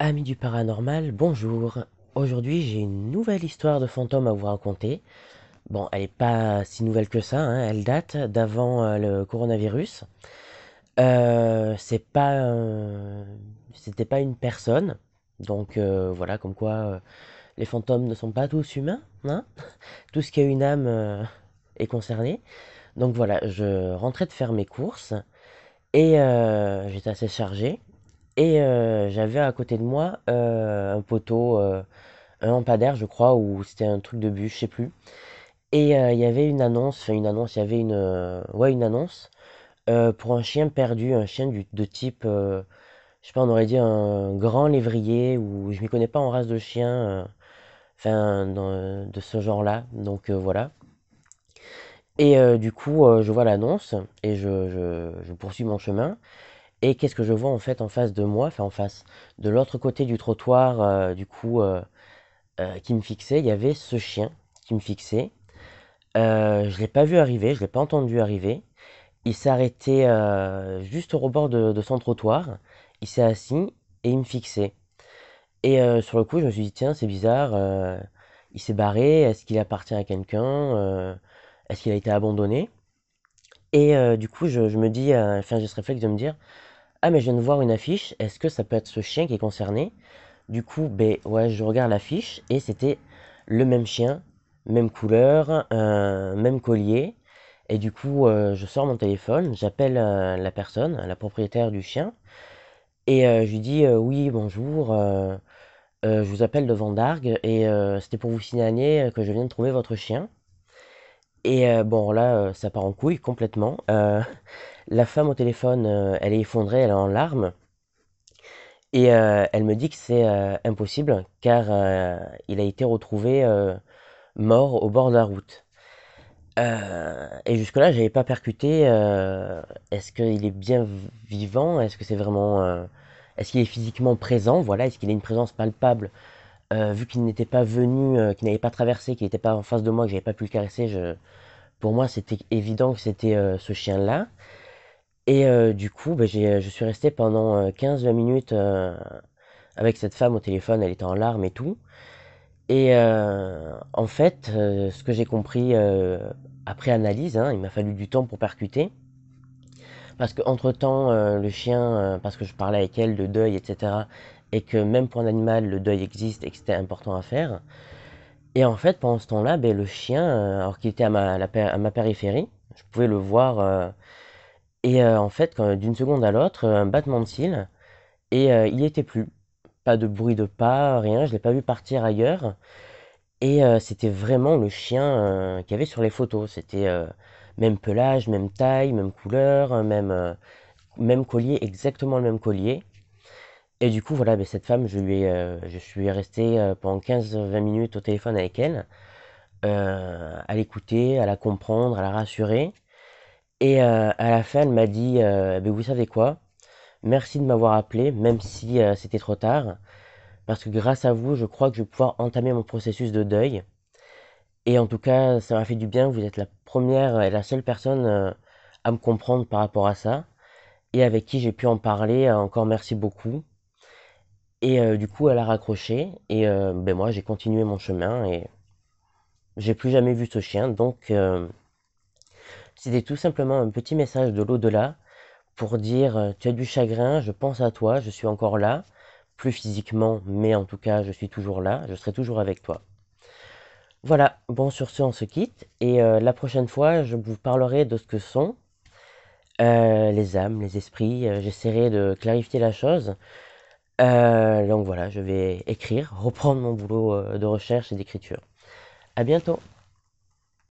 Amis du paranormal, bonjour. Aujourd'hui, j'ai une nouvelle histoire de fantôme à vous raconter. Bon, elle n'est pas si nouvelle que ça, hein. elle date d'avant euh, le coronavirus. Euh, c'est pas. C'était pas une personne. Donc euh, voilà, comme quoi les fantômes ne sont pas tous humains. Hein. Tout ce qui a une âme est concerné. Donc voilà, je rentrais de faire mes courses et j'étais assez chargé. Et euh, j'avais à côté de moi euh, un poteau, euh, un lampadaire, je crois, ou c'était un truc de bûche, je sais plus. Et il y avait une annonce, une annonce, il y avait une, ouais, une annonce pour un chien perdu, un chien de type, je sais pas, on aurait dit un grand lévrier, ou je m'y connais pas en race de chien, enfin, de ce genre-là, donc voilà. Et du coup, je vois l'annonce et je poursuis mon chemin. Et qu'est-ce que je vois en fait en face de moi, enfin en face, de l'autre côté du trottoir, euh, du coup, euh, euh, qui me fixait, il y avait ce chien qui me fixait. je l'ai pas vu arriver, je l'ai pas entendu arriver. Il s'est arrêté juste au rebord de, son trottoir, il s'est assis et il me fixait. Et sur le coup, je me suis dit, tiens, c'est bizarre, il s'est barré, est-ce qu'il appartient à quelqu'un Est-ce qu'il a été abandonné Et du coup, je, je, me dis, enfin, j'ai ce réflexe de me dire, ah, mais je viens de voir une affiche. Est-ce que ça peut être ce chien qui est concerné Du coup, ben ouais, je regarde l'affiche et c'était le même chien, même couleur, euh, même collier. Et du coup, euh, je sors mon téléphone, j'appelle euh, la personne, la propriétaire du chien, et je lui dis Oui, bonjour, je vous appelle devant d'argue et c'était pour vous signaler que je viens de trouver votre chien. Et euh, bon, là, euh, ça part en couille complètement. Euh, la femme au téléphone, elle est effondrée, elle est en larmes. Et elle me dit que c'est impossible car il a été retrouvé mort au bord de la route. et jusque-là, j'avais pas percuté. est-ce qu'il est bien vivant Est-ce que c'est vraiment. est-ce qu'il est physiquement présent Voilà. Est-ce qu'il a une présence palpable euh, vu qu'il n'était pas venu, euh, qu'il n'avait pas traversé, qu'il n'était pas en face de moi, que j'avais pas pu le caresser, pour moi c'était évident que c'était euh, ce chien-là. Et du coup, bah, je suis resté pendant 15-20 minutes avec cette femme au téléphone, elle était en larmes et tout. Et en fait, ce que j'ai compris après analyse, hein, il m'a fallu du temps pour percuter, parce qu'entre-temps, euh, le chien, euh, parce que je parlais avec elle de deuil, etc., et que même pour un animal, le deuil existe et que c'était important à faire. Et en fait, pendant ce temps-là, ben, le chien, euh, alors qu'il était à ma, périphérie, je pouvais le voir. et en fait, d'une seconde à l'autre, un battement de cils, et il n'y était plus. Pas de bruit de pas, rien, je ne l'ai pas vu partir ailleurs. Et c'était vraiment le chien qu'il y avait sur les photos. C'était même pelage, même taille, même couleur, euh, même, euh, même collier, exactement le même collier. Et du coup, voilà, ben, cette femme, je, lui ai, euh, je suis resté pendant 15-20 minutes au téléphone avec elle, à l'écouter, à la comprendre, à la rassurer. Et à la fin, elle m'a dit ben, Vous savez quoi Merci de m'avoir appelé, même si c'était trop tard, parce que grâce à vous, je crois que je vais pouvoir entamer mon processus de deuil. Et en tout cas, ça m'a fait du bien. Vous êtes la première et la seule personne euh, à me comprendre par rapport à ça. Et avec qui j'ai pu en parler. Euh, encore merci beaucoup. Et euh, du coup, elle a raccroché. Et ben moi, j'ai continué mon chemin. Et j'ai plus jamais vu ce chien. Donc, c'était tout simplement un petit message de l'au-delà pour dire Tu as du chagrin, je pense à toi, je suis encore là. Plus physiquement, mais en tout cas, je suis toujours là. Je serai toujours avec toi. Voilà, bon sur ce on se quitte et euh, la prochaine fois je vous parlerai de ce que sont euh, les âmes, les esprits, euh, j'essaierai de clarifier la chose. donc voilà, je vais écrire, reprendre mon boulot de recherche et d'écriture. À bientôt